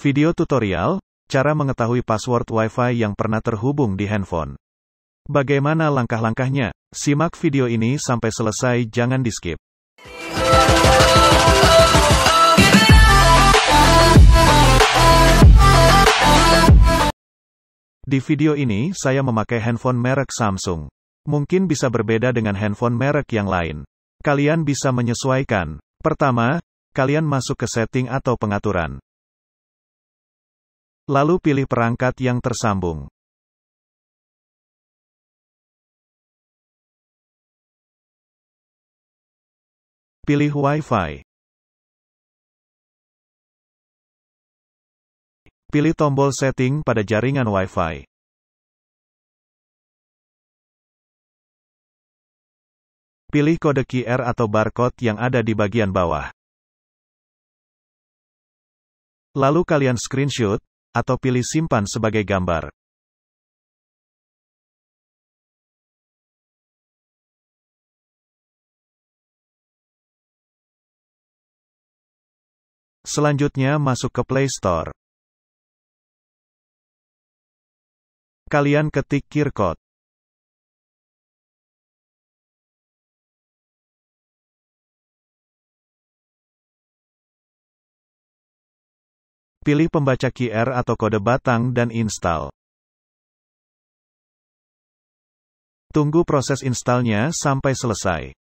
Video tutorial, cara mengetahui password Wi-Fi yang pernah terhubung di handphone. Bagaimana langkah-langkahnya? Simak video ini sampai selesai, jangan di-skip. Di video ini, saya memakai handphone merek Samsung. Mungkin bisa berbeda dengan handphone merek yang lain. Kalian bisa menyesuaikan. Pertama, kalian masuk ke setting atau pengaturan. Lalu pilih perangkat yang tersambung. Pilih Wi-Fi. Pilih tombol setting pada jaringan Wi-Fi. Pilih kode QR atau barcode yang ada di bagian bawah. Lalu kalian screenshot, atau pilih simpan sebagai gambar. Selanjutnya masuk ke Play Store. Kalian ketik QR Code. Pilih pembaca QR atau kode batang dan install. Tunggu proses installnya sampai selesai.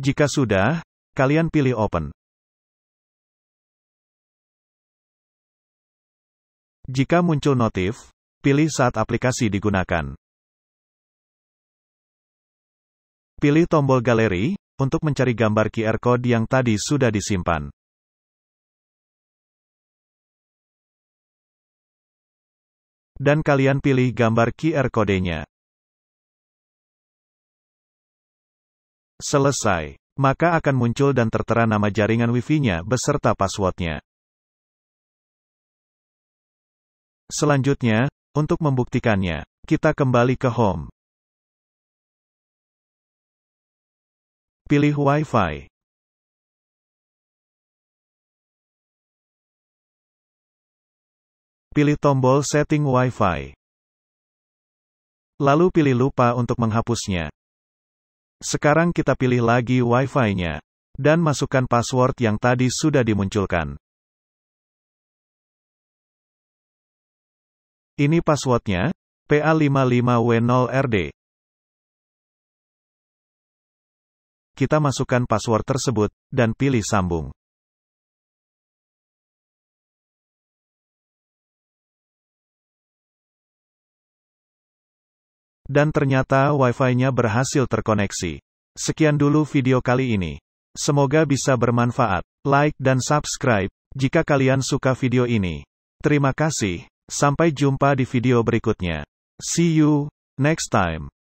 Jika sudah, kalian pilih Open. Jika muncul notif, pilih saat aplikasi digunakan. Pilih tombol galeri untuk mencari gambar QR code yang tadi sudah disimpan. Dan kalian pilih gambar QR kodenya. Selesai. Maka akan muncul dan tertera nama jaringan Wi-Fi-nya beserta passwordnya. Selanjutnya, untuk membuktikannya, kita kembali ke Home. Pilih Wi-Fi. Pilih tombol setting Wi-Fi. Lalu pilih lupa untuk menghapusnya. Sekarang kita pilih lagi Wi-Fi-nya. Dan masukkan password yang tadi sudah dimunculkan. Ini passwordnya, PA55W0RD. Kita masukkan password tersebut, dan pilih sambung. Dan ternyata Wi-Fi-nya berhasil terkoneksi. Sekian dulu video kali ini. Semoga bisa bermanfaat. Like dan subscribe, jika kalian suka video ini. Terima kasih. Sampai jumpa di video berikutnya. See you, next time.